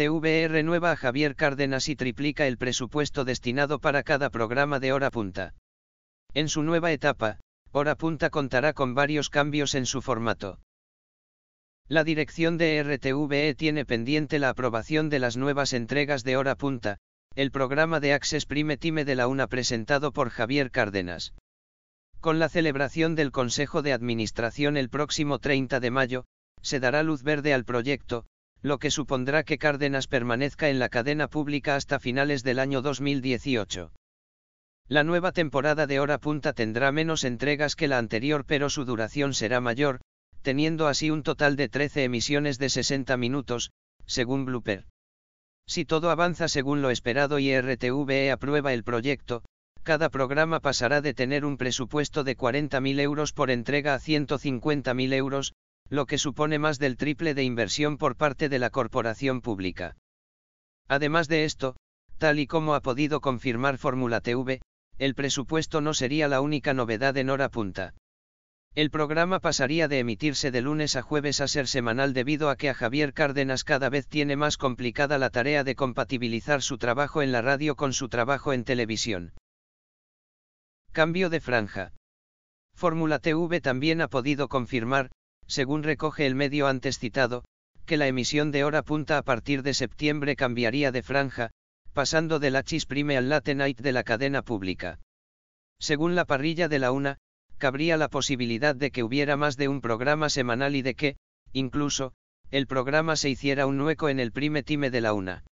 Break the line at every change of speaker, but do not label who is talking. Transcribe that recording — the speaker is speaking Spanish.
TVR renueva a Javier Cárdenas y triplica el presupuesto destinado para cada programa de Hora Punta. En su nueva etapa, Hora Punta contará con varios cambios en su formato. La dirección de RTVE tiene pendiente la aprobación de las nuevas entregas de Hora Punta, el programa de Access Prime Time de la UNA presentado por Javier Cárdenas. Con la celebración del Consejo de Administración el próximo 30 de mayo, se dará luz verde al proyecto, lo que supondrá que Cárdenas permanezca en la cadena pública hasta finales del año 2018. La nueva temporada de Hora Punta tendrá menos entregas que la anterior pero su duración será mayor, teniendo así un total de 13 emisiones de 60 minutos, según Blooper. Si todo avanza según lo esperado y RTVE aprueba el proyecto, cada programa pasará de tener un presupuesto de 40.000 euros por entrega a 150.000 euros, lo que supone más del triple de inversión por parte de la corporación pública. Además de esto, tal y como ha podido confirmar Fórmula TV, el presupuesto no sería la única novedad en hora punta. El programa pasaría de emitirse de lunes a jueves a ser semanal debido a que a Javier Cárdenas cada vez tiene más complicada la tarea de compatibilizar su trabajo en la radio con su trabajo en televisión. Cambio de franja. Fórmula TV también ha podido confirmar, según recoge el medio antes citado, que la emisión de hora punta a partir de septiembre cambiaría de franja, pasando del H's Prime al Late Night de la cadena pública. Según la parrilla de la una, cabría la posibilidad de que hubiera más de un programa semanal y de que, incluso, el programa se hiciera un hueco en el Prime Time de la una.